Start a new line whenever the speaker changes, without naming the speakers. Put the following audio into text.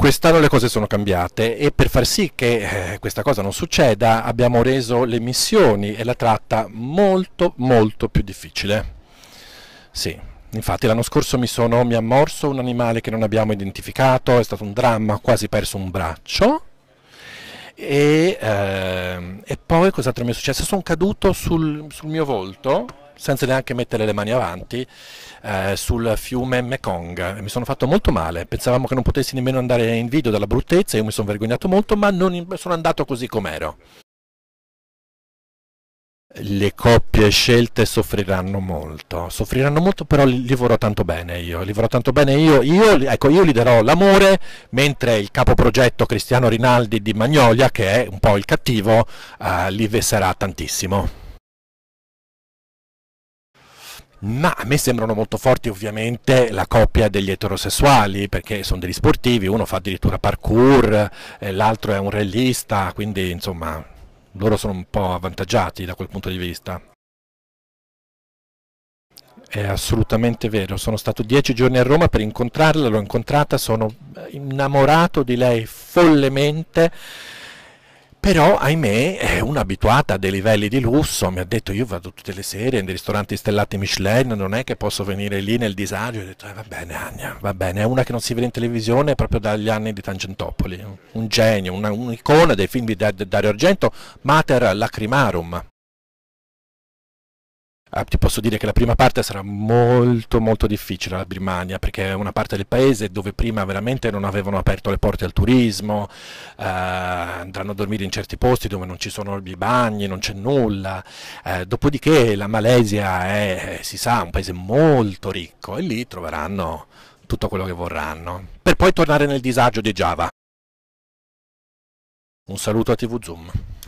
Quest'anno le cose sono cambiate e per far sì che eh, questa cosa non succeda abbiamo reso le missioni e la tratta molto molto più difficile. Sì, infatti l'anno scorso mi, sono, mi ha morso un animale che non abbiamo identificato, è stato un dramma, ho quasi perso un braccio. E, eh, e poi cos'altro mi è successo? Sono caduto sul, sul mio volto senza neanche mettere le mani avanti, eh, sul fiume Mekong. Mi sono fatto molto male, pensavamo che non potessi nemmeno andare in video dalla bruttezza, io mi sono vergognato molto, ma in... sono andato così com'ero. Le coppie scelte soffriranno molto, soffriranno molto, però li, li vorrò tanto bene io, li vorrò tanto bene io, io, ecco, io gli darò l'amore, mentre il capoprogetto Cristiano Rinaldi di Magnolia, che è un po' il cattivo, eh, li vesserà tantissimo ma a me sembrano molto forti ovviamente la coppia degli eterosessuali perché sono degli sportivi, uno fa addirittura parkour, eh, l'altro è un rallista, quindi insomma loro sono un po' avvantaggiati da quel punto di vista. È assolutamente vero, sono stato dieci giorni a Roma per incontrarla, l'ho incontrata, sono innamorato di lei follemente però ahimè è un'abituata a dei livelli di lusso, mi ha detto io vado tutte le sere nei ristoranti stellati Michelin, non è che posso venire lì nel disagio, ho detto eh, va bene Agna, va bene, è una che non si vede in televisione proprio dagli anni di Tangentopoli, un genio, una, un'icona dei film di Dario Argento, Mater Lacrimarum eh, ti posso dire che la prima parte sarà molto molto difficile alla Birmania perché è una parte del paese dove prima veramente non avevano aperto le porte al turismo, eh, andranno a dormire in certi posti dove non ci sono i bagni, non c'è nulla, eh, dopodiché la Malesia è, si sa, un paese molto ricco e lì troveranno tutto quello che vorranno, per poi tornare nel disagio di Java.
Un saluto a TV Zoom.